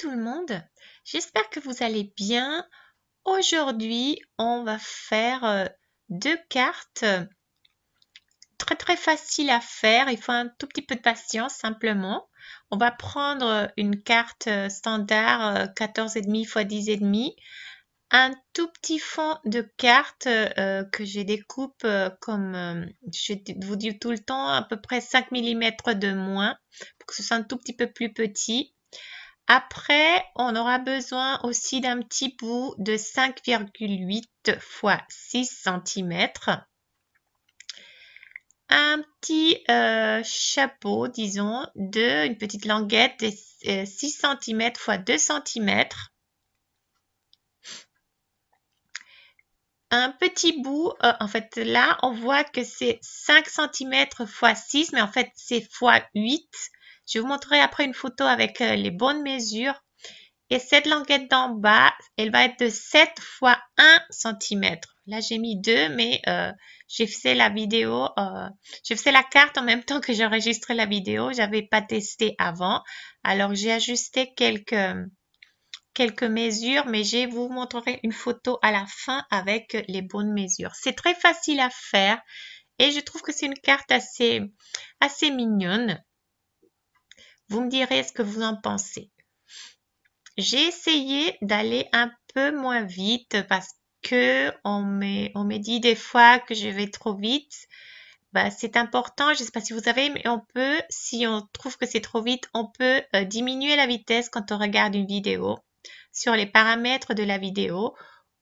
tout le monde, j'espère que vous allez bien. Aujourd'hui, on va faire euh, deux cartes euh, très très faciles à faire. Il faut un tout petit peu de patience simplement. On va prendre une carte euh, standard 14,5 x 10,5. Un tout petit fond de carte que j'ai découpe comme je vous dis tout le temps à peu près 5 mm de moins pour que ce soit un tout petit peu plus petit. Après, on aura besoin aussi d'un petit bout de 5,8 x 6 cm. Un petit euh, chapeau, disons, de une petite languette de 6 cm x 2 cm. un petit bout, euh, en fait là on voit que c'est 5 cm x 6, mais en fait c'est x 8 je vous montrerai après une photo avec euh, les bonnes mesures. Et cette languette d'en bas, elle va être de 7 x 1 cm. Là, j'ai mis 2, mais euh, j'ai fait la vidéo, euh, j'ai fait la carte en même temps que j'enregistrais la vidéo. J'avais pas testé avant. Alors, j'ai ajusté quelques, quelques mesures, mais je vous montrerai une photo à la fin avec les bonnes mesures. C'est très facile à faire et je trouve que c'est une carte assez, assez mignonne. Vous me direz ce que vous en pensez. J'ai essayé d'aller un peu moins vite parce que on me, on me dit des fois que je vais trop vite. Bah, c'est important, je ne sais pas si vous avez, mais on peut, si on trouve que c'est trop vite, on peut euh, diminuer la vitesse quand on regarde une vidéo sur les paramètres de la vidéo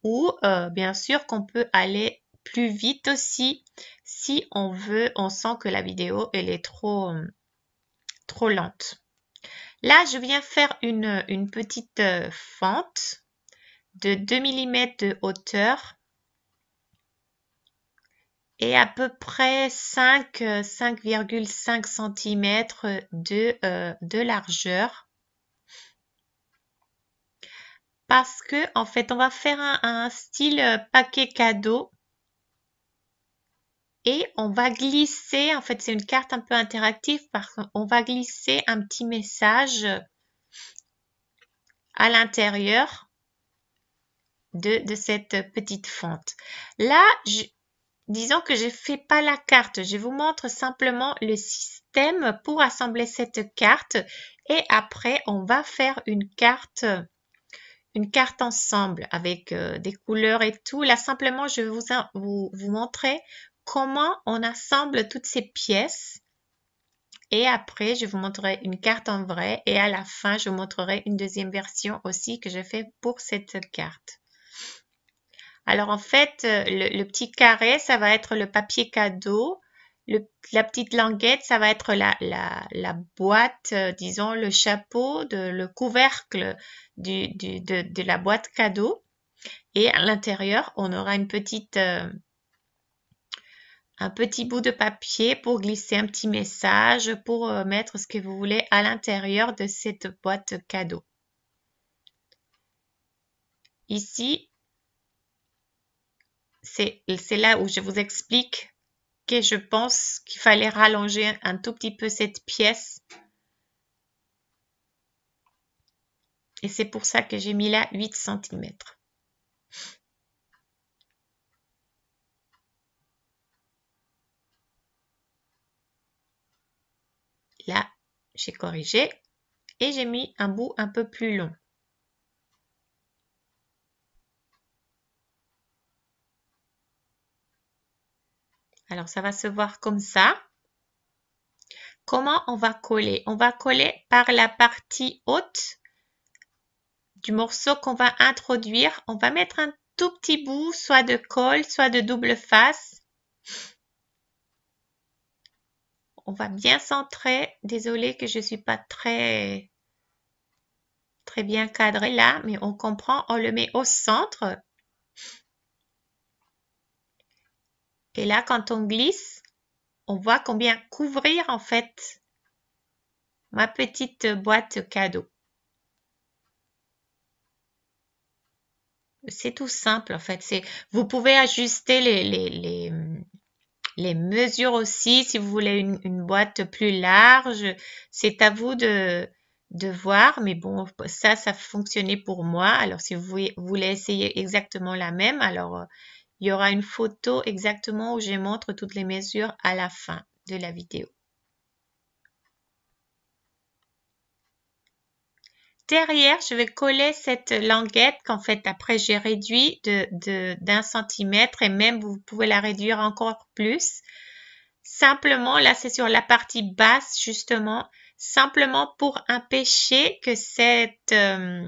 ou euh, bien sûr qu'on peut aller plus vite aussi si on veut, on sent que la vidéo elle est trop, trop lente. Là, je viens faire une, une petite euh, fente de 2 mm de hauteur et à peu près 5 5,5 cm de, euh, de largeur parce que en fait on va faire un, un style euh, paquet cadeau et on va glisser, en fait c'est une carte un peu interactive parce qu'on va glisser un petit message à l'intérieur de, cette petite fonte. Là, disons que je ne fais pas la carte, je vous montre simplement le système pour assembler cette carte et après on va faire une carte une carte ensemble avec euh, des couleurs et tout. Là, simplement, je vais vous, vous, vous montrer comment on assemble toutes ces pièces. Et après, je vous montrerai une carte en vrai et à la fin, je vous montrerai une deuxième version aussi que je fais pour cette carte. Alors en fait, euh, le, petit carré, ça va être le papier cadeau. la petite languette, ça va être la, boîte, euh, disons, le chapeau, de, le couvercle de, la boîte cadeau. Et à l'intérieur, on aura une petite... Euh, un petit bout de papier pour glisser un petit message, pour euh, mettre ce que vous voulez à l'intérieur de cette boîte cadeau. Ici, c'est là où je vous explique que je pense qu'il fallait rallonger un tout petit peu cette pièce. Et c'est pour ça que j'ai mis là 8 cm. Là, j'ai corrigé et j'ai mis un bout un peu plus long. Alors, ça va se voir comme ça. Comment on va coller On va coller par la partie haute du morceau qu'on va introduire. On va mettre un tout petit bout, soit de colle, soit de double face. On va bien centrer. Désolée que je suis pas très, très bien cadrée là, mais on comprend. On le met au centre. Et là, quand on glisse, on voit combien couvrir en fait ma petite boîte cadeau. C'est tout simple en fait. c'est Vous pouvez ajuster les, les les mesures aussi, si vous voulez une, boîte plus large, c'est à vous de, de voir, mais bon, ça, ça fonctionnait pour moi. Alors, si vous voulez essayer exactement la même, alors euh, il y aura une photo exactement où je montre toutes les mesures à la fin de la vidéo. derrière, je vais coller cette languette qu'en fait, après, j'ai réduit d'un de, d'un centimètre et même, vous pouvez la réduire encore plus. Simplement, là, c'est sur la partie basse, justement, simplement pour empêcher que cette... Euh,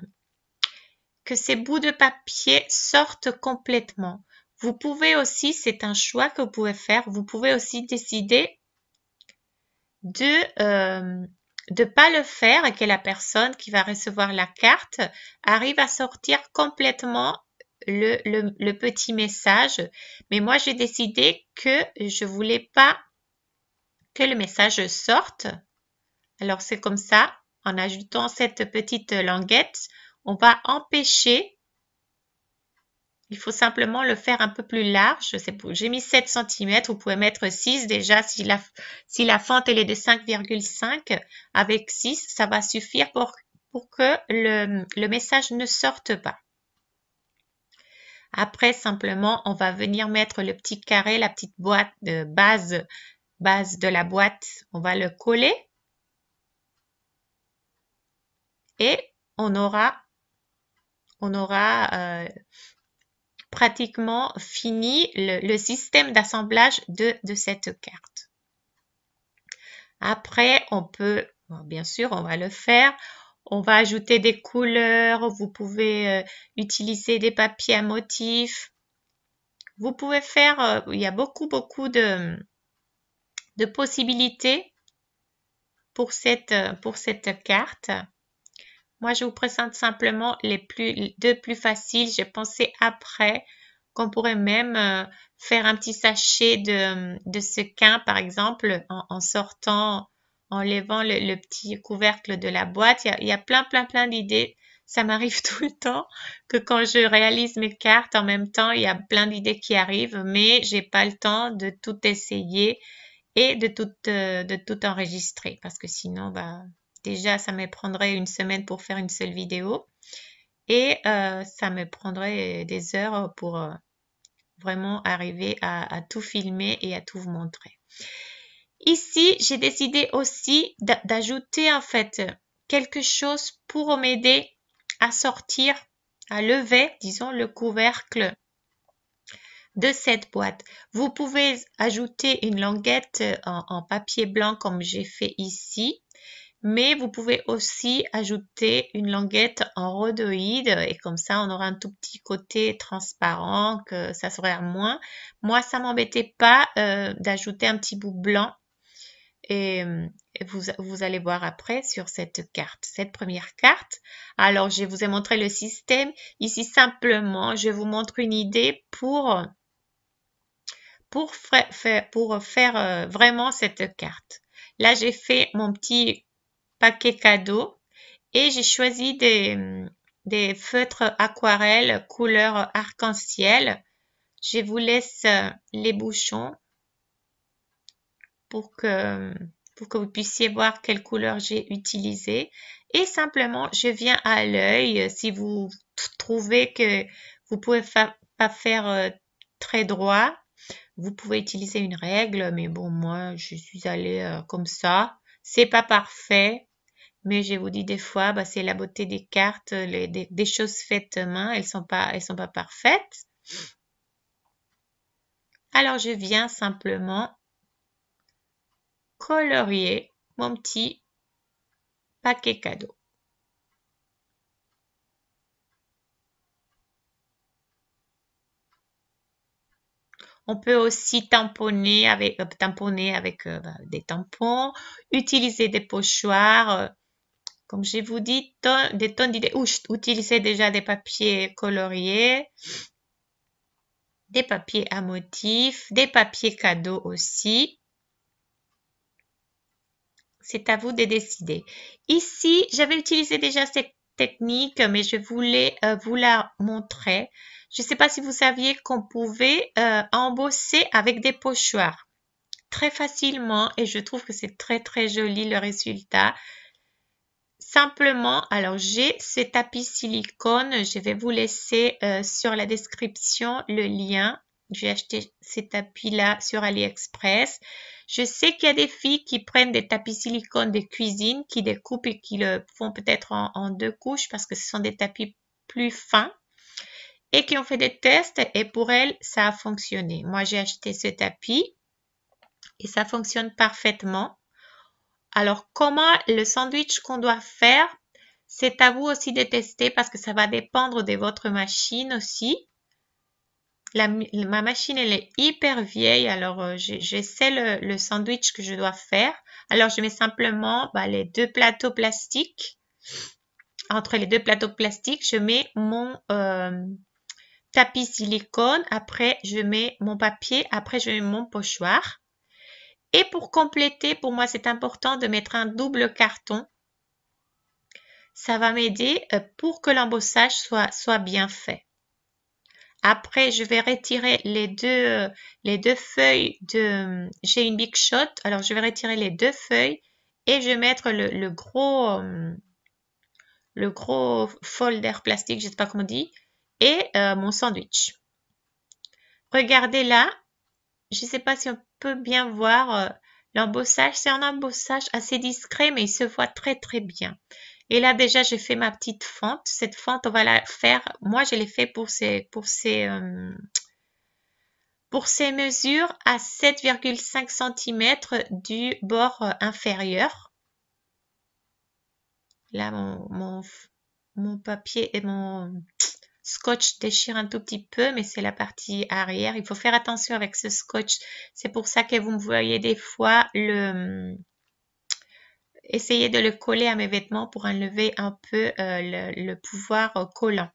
que ces bouts de papier sortent complètement. Vous pouvez aussi, c'est un choix que vous pouvez faire, vous pouvez aussi décider de euh, de pas le faire et que la personne qui va recevoir la carte arrive à sortir complètement le, petit message. Mais moi, j'ai décidé que je voulais pas que le message sorte. Alors, c'est comme ça, en ajoutant cette petite languette, on va empêcher il faut simplement le faire un peu plus large. J'ai mis 7 cm, vous pouvez mettre 6 déjà. Si la, si la fente elle est de 5,5, avec 6, ça va suffire pour, pour que le, message ne sorte pas. Après, simplement, on va venir mettre le petit carré, la petite boîte de base, base de la boîte. On va le coller. Et on aura, on aura euh, pratiquement fini le, système d'assemblage de, cette carte. Après, on peut, bien sûr, on va le faire. On va ajouter des couleurs. Vous pouvez euh, utiliser des papiers à motifs. Vous pouvez faire, euh, il y a beaucoup, beaucoup de, de possibilités pour cette, pour cette carte. Moi, je vous présente simplement les plus, deux plus faciles. J'ai pensé après qu'on pourrait même euh, faire un petit sachet de, de sequin, par exemple, en, sortant, en levant le, petit couvercle de la boîte. Il y a, plein, plein, plein d'idées. Ça m'arrive tout le temps que quand je réalise mes cartes, en même temps, il y a plein d'idées qui arrivent, mais j'ai pas le temps de tout essayer et de tout, euh, de tout enregistrer parce que sinon, bah, déjà, ça me prendrait une semaine pour faire une seule vidéo et euh, ça me prendrait des heures pour euh, vraiment arriver à, tout filmer et à tout vous montrer. Ici, j'ai décidé aussi d'ajouter en fait quelque chose pour m'aider à sortir, à lever, disons, le couvercle de cette boîte. Vous pouvez ajouter une languette en papier blanc comme j'ai fait ici mais vous pouvez aussi ajouter une languette en rhodoïde et comme ça on aura un tout petit côté transparent que ça serait moins. Moi ça m'embêtait pas euh, d'ajouter un petit bout blanc et, vous, vous, allez voir après sur cette carte, cette première carte. Alors je vous ai montré le système. Ici simplement je vous montre une idée pour, pour, faire pour faire euh, vraiment cette carte. Là, j'ai fait mon petit paquet cadeau et j'ai choisi des, feutres aquarelles couleur arc-en-ciel. Je vous laisse euh, les bouchons pour que, pour que vous puissiez voir quelle couleur j'ai utilisé. Et simplement, je viens à l'œil. Euh, si vous trouvez que vous ne pouvez pas faire euh, très droit, vous pouvez utiliser une règle. Mais bon, moi, je suis allée comme ça. C'est pas parfait, mais je vous dis des fois, bah, c'est la beauté des cartes, des, choses faites main, elles sont pas, elles sont pas parfaites. Alors je viens simplement colorier mon petit paquet cadeau. On peut aussi tamponner avec, euh, avec euh, bah, des tampons, utiliser des pochoirs. Euh, comme je vous dis, des tonnes d'idées. utilisez déjà des papiers coloriés, des papiers à motifs, des papiers cadeaux aussi. C'est à vous de décider. Ici, j'avais utilisé déjà cette technique, mais je voulais euh, vous la montrer. Je ne sais pas si vous saviez qu'on pouvait euh, embosser avec des pochoirs très facilement et je trouve que c'est très très joli le résultat simplement, alors j'ai ce tapis silicone, je vais vous laisser euh, sur la description le lien. J'ai acheté ces tapis-là sur AliExpress. Je sais qu'il y a des filles qui prennent des tapis silicone de cuisine, qui découpent et qui le font peut-être en, en deux couches parce que ce sont des tapis plus fins et qui ont fait des tests et pour elles, ça a fonctionné. Moi, j'ai acheté ce tapis et ça fonctionne parfaitement. Alors, comment le sandwich qu'on doit faire, c'est à vous aussi de tester parce que ça va dépendre de votre machine aussi. ma machine, elle est hyper vieille, alors euh, j'essaie le, sandwich que je dois faire. Alors, je mets simplement bah, les deux plateaux plastiques. Entre les deux plateaux plastiques, je mets mon euh, tapis silicone. Après, je mets mon papier. Après, je mets mon pochoir. Et pour compléter, pour moi, c'est important de mettre un double carton. Ça va m'aider euh, pour que l'embossage soit, soit bien fait. Après, je vais retirer les deux, euh, les deux feuilles de... Euh, j'ai une Big Shot, alors je vais retirer les deux feuilles et je vais mettre le, gros... Le gros folder plastique, je ne sais pas comment on dit, et mon sandwich. Regardez là, je ne sais pas si on peut bien voir euh, l'embossage. C'est un embossage assez discret, mais il se voit très très bien. Et là déjà, j'ai fait ma petite fente. Cette fente, on va la faire. Moi, je l'ai fait pour ces pour ces euh, pour ces mesures à 7,5 cm du bord euh, inférieur. Là, mon, mon papier et mon scotch déchire un tout petit peu, mais c'est la partie arrière. Il faut faire attention avec ce scotch. C'est pour ça que vous me voyez des fois le hum, essayer de le coller à mes vêtements pour enlever un peu euh, le, pouvoir euh, collant.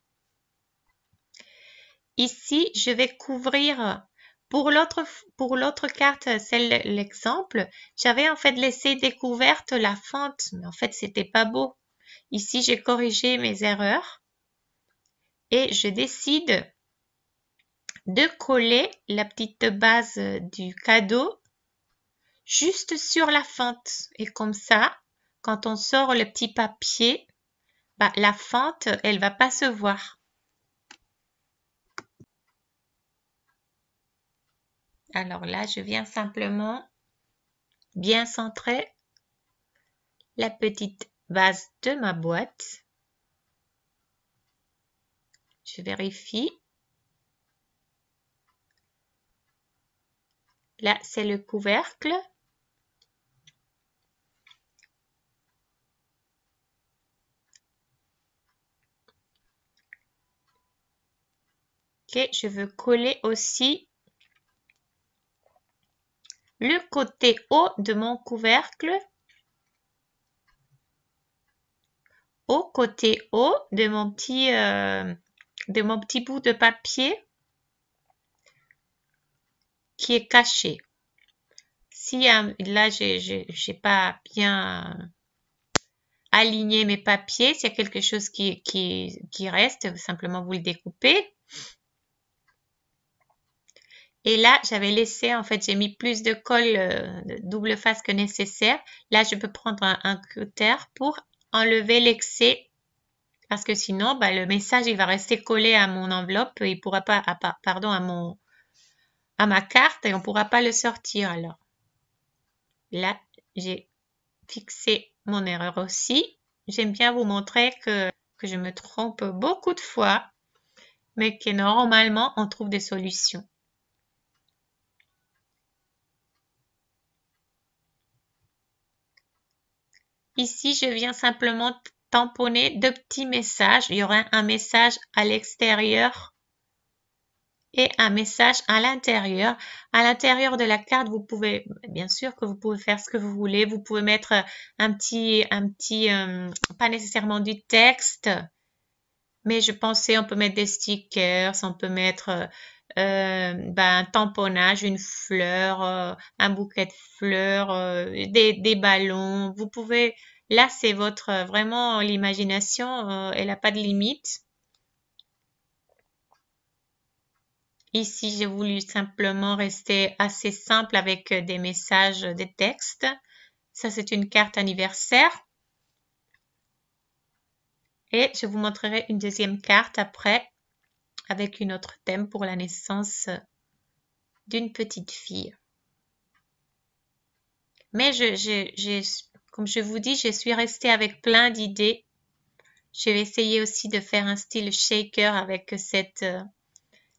Ici, je vais couvrir pour l'autre, pour l'autre carte, celle l'exemple, j'avais en fait laissé découverte la fente, mais en fait c'était pas beau. Ici, j'ai corrigé mes erreurs et je décide de coller la petite base du cadeau juste sur la fente. Et comme ça, quand on sort le petit papier, bah, la fente, elle va pas se voir. Alors là, je viens simplement bien centrer la petite base de ma boîte. Je vérifie. Là, c'est le couvercle. que je veux coller aussi le côté haut de mon couvercle au côté haut de mon petit euh, de mon petit bout de papier qui est caché. Si hein, là, je n'ai pas bien aligné mes papiers, s'il y a quelque chose qui, reste, simplement vous le découpez. Et là, j'avais laissé, en fait, j'ai mis plus de colle euh, double face que nécessaire. Là, je peux prendre un cutter pour enlever l'excès parce que sinon, bah, le message, il va rester collé à mon enveloppe il pourra pas, pardon, à mon, à ma carte et on pourra pas le sortir alors. Là, j'ai fixé mon erreur aussi. J'aime bien vous montrer que je me trompe beaucoup de fois, mais que normalement, on trouve des solutions. Ici, je viens simplement tamponné deux petits messages. Il y aura un message à l'extérieur et un message à l'intérieur. À l'intérieur de la carte, vous pouvez, bien sûr que vous pouvez faire ce que vous voulez. Vous pouvez mettre un petit, un petit, euh, pas nécessairement du texte, mais je pensais on peut mettre des stickers, on peut mettre euh, ben, un tamponnage, une fleur, euh, un bouquet de fleurs, des, des ballons. Vous pouvez Là, c'est votre euh, vraiment l'imagination, euh, elle n'a pas de limite. Ici, j'ai voulu simplement rester assez simple avec euh, des messages, des textes. Ça, c'est une carte anniversaire. Et je vous montrerai une deuxième carte après avec une autre thème pour la naissance d'une petite fille. Mais je, comme je vous dis, je suis restée avec plein d'idées. Je vais essayer aussi de faire un style shaker avec cette, euh,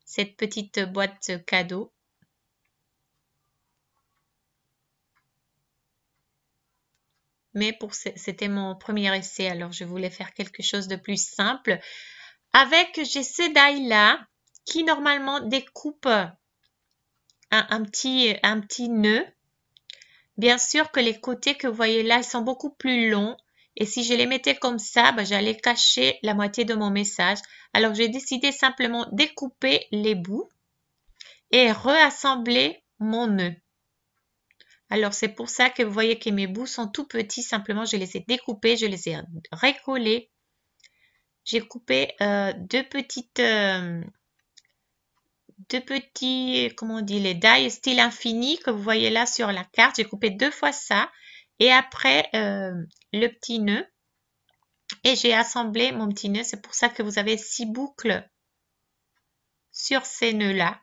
cette petite boîte cadeau. mais pour c'était mon premier essai, alors je voulais faire quelque chose de plus simple. Avec j'ai ce die là qui normalement découpe un, petit un petit nœud Bien sûr que les côtés que vous voyez là, ils sont beaucoup plus longs. Et si je les mettais comme ça, bah, j'allais cacher la moitié de mon message. Alors, j'ai décidé simplement d'écouper les bouts et reassembler mon nœud. Alors, c'est pour ça que vous voyez que mes bouts sont tout petits. Simplement, je les ai découpés, je les ai recollés. J'ai coupé euh, deux petites... Euh, deux petits, comment on dit, les dailles style infini que vous voyez là sur la carte. J'ai coupé deux fois ça et après euh, le petit nœud. Et j'ai assemblé mon petit nœud. C'est pour ça que vous avez six boucles sur ces nœuds-là.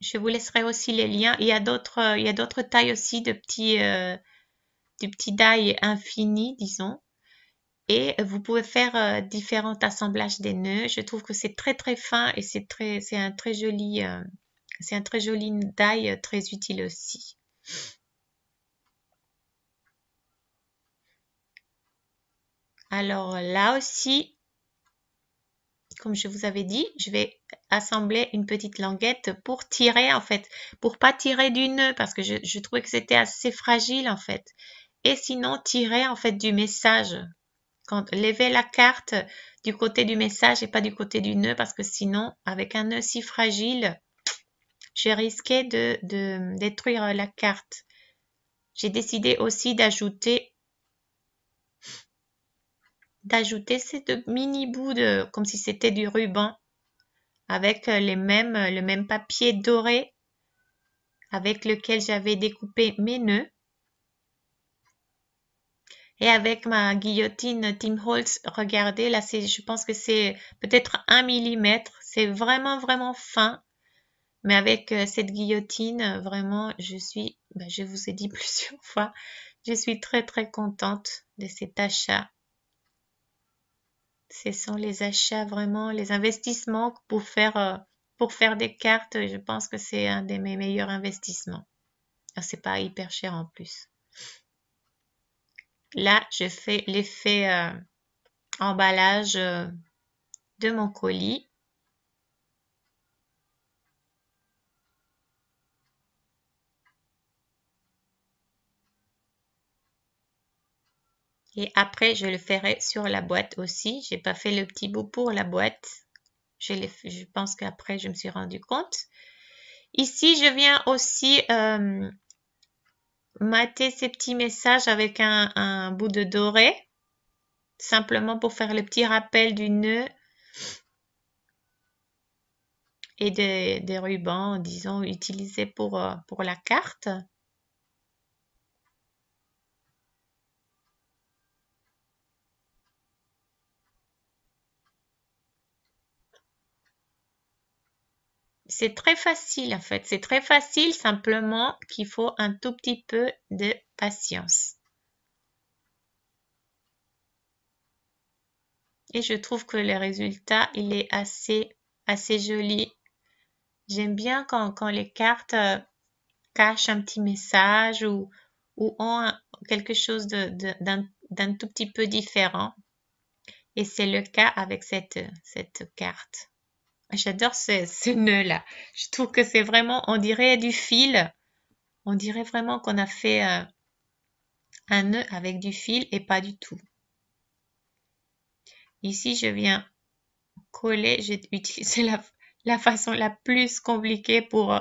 Je vous laisserai aussi les liens. Il y a d'autres, il y a d'autres tailles aussi de petits, euh, de petits infini, disons et vous pouvez faire euh, différents assemblages des nœuds. Je trouve que c'est très très fin et c'est très c'est un très joli euh, c'est un très joli euh, très utile aussi. Alors là aussi, comme je vous avais dit, je vais assembler une petite languette pour tirer en fait, pour pas tirer du nœud parce que je trouvais que c'était assez fragile en fait. Et sinon tirer en fait du message quand la carte du côté du message et pas du côté du nœud parce que sinon, avec un nœud si fragile, j'ai risqué de, détruire la carte. J'ai décidé aussi d'ajouter d'ajouter cette mini bouts de comme si c'était du ruban avec les mêmes le même papier doré avec lequel j'avais découpé mes nœuds et avec ma guillotine Tim Holtz, regardez, là, c'est, je pense que c'est peut-être un millimètre. C'est vraiment, vraiment fin. Mais avec euh, cette guillotine, euh, vraiment, je suis, ben, je vous ai dit plusieurs fois, je suis très, très contente de cet achat. Ce sont les achats vraiment, les investissements pour faire, euh, pour faire des cartes. Je pense que c'est un de mes meilleurs investissements. Ah, c'est pas hyper cher en plus. Là, je fais l'effet euh, emballage euh, de mon colis. Et après, je le ferai sur la boîte aussi. J'ai pas fait le petit bout pour la boîte. Je, je pense qu'après, je me suis rendu compte. Ici, je viens aussi euh, mater ces petits messages avec un, bout de doré, simplement pour faire le petit rappel du nœud et des, rubans, disons, utilisés pour euh, la carte. c'est très facile en fait. C'est très facile, simplement qu'il faut un tout petit peu de patience. Et je trouve que le résultat, il est assez, assez joli. J'aime bien quand, les cartes euh, cachent un petit message ou, ont quelque chose d'un tout petit peu différent. Et c'est le cas avec cette carte. J'adore ce, nœud-là. Je trouve que c'est vraiment, on dirait du fil. On dirait vraiment qu'on a fait euh, un nœud avec du fil et pas du tout. Ici, je viens coller, j'ai utilisé la, façon la plus compliquée pour, euh,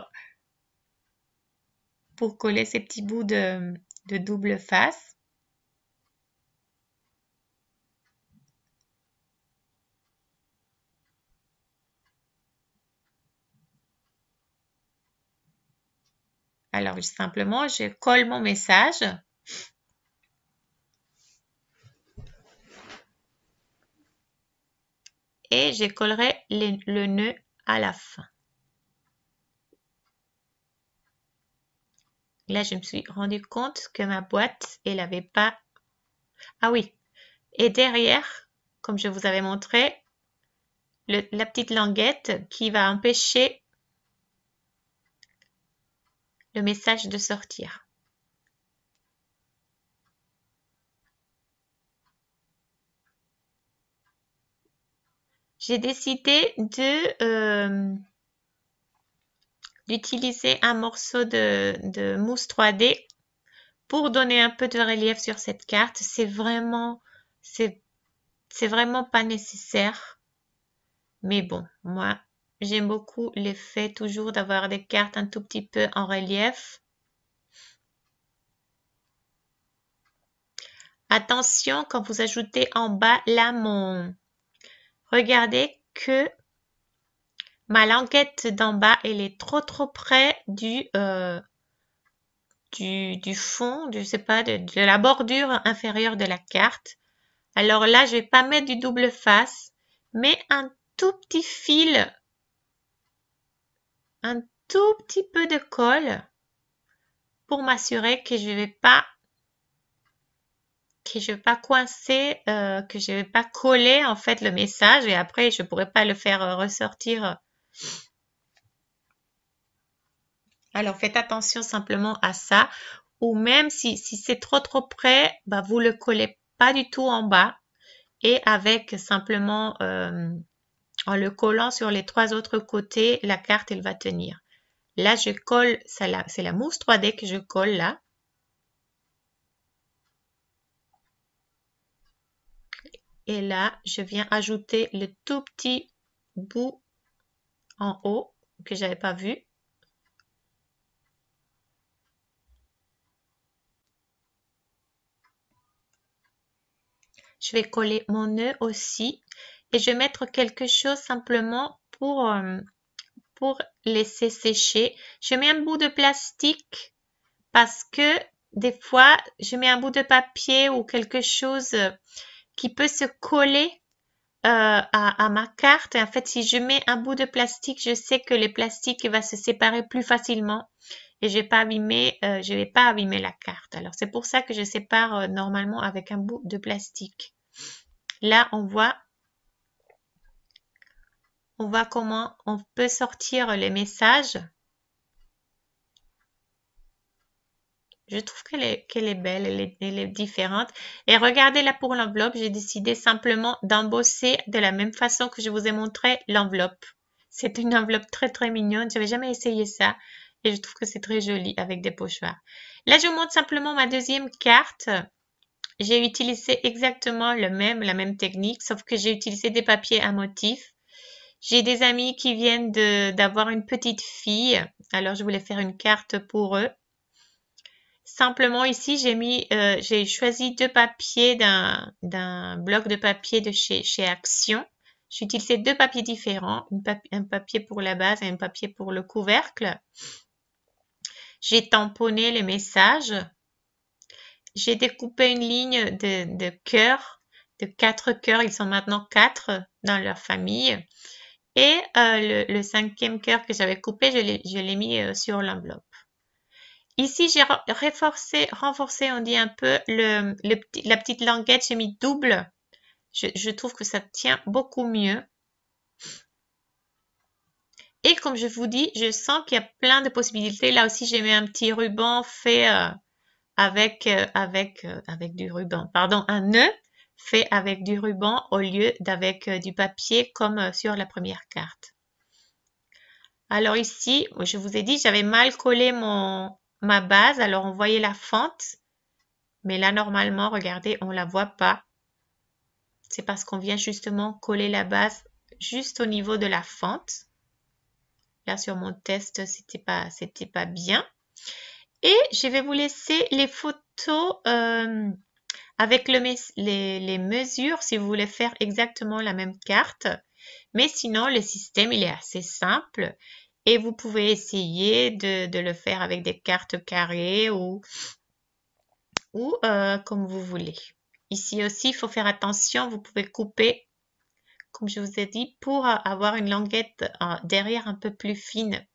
pour coller ces petits bouts de double face. Alors, simplement, je colle mon message. Et je collerai le, nœud à la fin. Là, je me suis rendu compte que ma boîte, elle n'avait pas... Ah oui. Et derrière, comme je vous avais montré, la petite languette qui va empêcher le message de sortir. J'ai décidé de euh, d'utiliser un morceau de, de, mousse 3D pour donner un peu de relief sur cette carte. C'est vraiment, c'est vraiment pas nécessaire. Mais bon, moi, J'aime beaucoup l'effet toujours d'avoir des cartes un tout petit peu en relief. Attention quand vous ajoutez en bas l'amont. Regardez que ma languette d'en bas, elle est trop trop près du, euh, du, fond, je sais pas, de, de, la bordure inférieure de la carte. Alors là, je vais pas mettre du double face, mais un tout petit fil un tout petit peu de colle pour m'assurer que je vais pas que je vais pas coincer, euh, que je vais pas coller en fait le message et après je pourrais pas le faire euh, ressortir. Alors faites attention simplement à ça ou même si, si c'est trop trop près, bah vous le collez pas du tout en bas et avec simplement euh, en le collant sur les trois autres côtés, la carte, elle va tenir. Là, je colle, c'est la mousse 3D que je colle là. Et là, je viens ajouter le tout petit bout en haut que j'avais pas vu. Je vais coller mon nœud aussi et je vais mettre quelque chose simplement pour, euh, pour laisser sécher. Je mets un bout de plastique parce que des fois, je mets un bout de papier ou quelque chose euh, qui peut se coller euh, à, ma carte. en fait, si je mets un bout de plastique, je sais que le plastique va se séparer plus facilement et je vais pas abîmer, je vais pas abîmer la carte. Alors, c'est pour ça que je sépare normalement avec un bout de plastique. Là, on voit on voit comment on peut sortir les messages. Je trouve qu'elle est, est, belle, elle est, différente. Et regardez là pour l'enveloppe, j'ai décidé simplement d'embosser de la même façon que je vous ai montré l'enveloppe. C'est une enveloppe très très mignonne, je n'avais jamais essayé ça et je trouve que c'est très joli avec des pochoirs. Là, je vous montre simplement ma deuxième carte. J'ai utilisé exactement le même, la même technique, sauf que j'ai utilisé des papiers à motifs. J'ai des amis qui viennent d'avoir une petite fille, alors je voulais faire une carte pour eux. Simplement ici, j'ai euh, j'ai choisi deux papiers d'un bloc de papier de chez, chez Action. J'ai utilisé deux papiers différents, un papier pour la base et un papier pour le couvercle. J'ai tamponné les messages. J'ai découpé une ligne de, de cœur, de quatre cœurs. Ils sont maintenant quatre dans leur famille. Et euh, le, cinquième cœur que j'avais coupé, je l'ai mis euh, sur l'enveloppe. Ici, j'ai renforcé, renforcé, on dit un peu, le, la petite languette. J'ai mis double. Je, trouve que ça tient beaucoup mieux. Et comme je vous dis, je sens qu'il y a plein de possibilités. Là aussi, j'ai mis un petit ruban fait euh, avec, avec, avec du ruban. Pardon, un nœud fait avec du ruban au lieu d'avec euh, du papier comme euh, sur la première carte. Alors ici, je vous ai dit, j'avais mal collé mon, ma base, alors on voyait la fente. Mais là, normalement, regardez, on la voit pas. C'est parce qu'on vient justement coller la base juste au niveau de la fente. Là, sur mon test, c'était pas, c'était pas bien. Et je vais vous laisser les photos euh, avec les, mesures si vous voulez faire exactement la même carte. Mais sinon, le système, il est assez simple et vous pouvez essayer de, le faire avec des cartes carrées ou, ou euh, comme vous voulez. Ici aussi, il faut faire attention, vous pouvez couper, comme je vous ai dit, pour avoir une languette euh, derrière un peu plus fine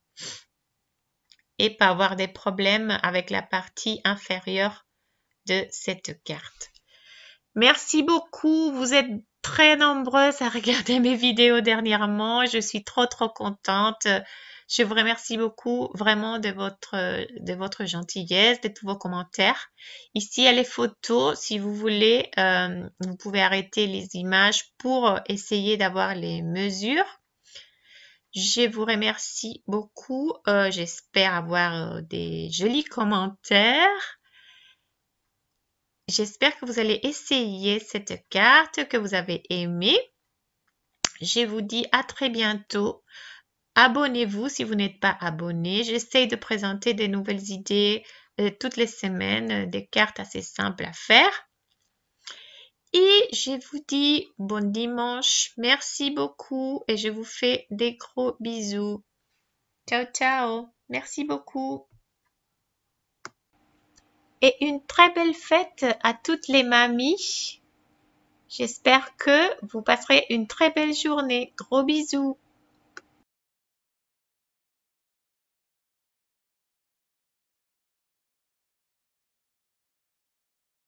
et pas avoir des problèmes avec la partie inférieure cette carte. Merci beaucoup, vous êtes très nombreuses à regarder mes vidéos dernièrement, je suis trop trop contente. Je vous remercie beaucoup vraiment de votre, de votre gentillesse, de tous vos commentaires. Ici, il les photos. Si vous voulez, euh, vous pouvez arrêter les images pour essayer d'avoir les mesures. Je vous remercie beaucoup. Euh, j'espère avoir euh, des jolis commentaires. J'espère que vous allez essayer cette carte, que vous avez aimée. Je vous dis à très bientôt. Abonnez-vous si vous n'êtes pas abonné. J'essaie de présenter des nouvelles idées euh, toutes les semaines, euh, des cartes assez simples à faire. Et je vous dis bon dimanche. Merci beaucoup et je vous fais des gros bisous. Ciao, ciao. Merci beaucoup et une très belle fête à toutes les mamies. J'espère que vous passerez une très belle journée. Gros bisous.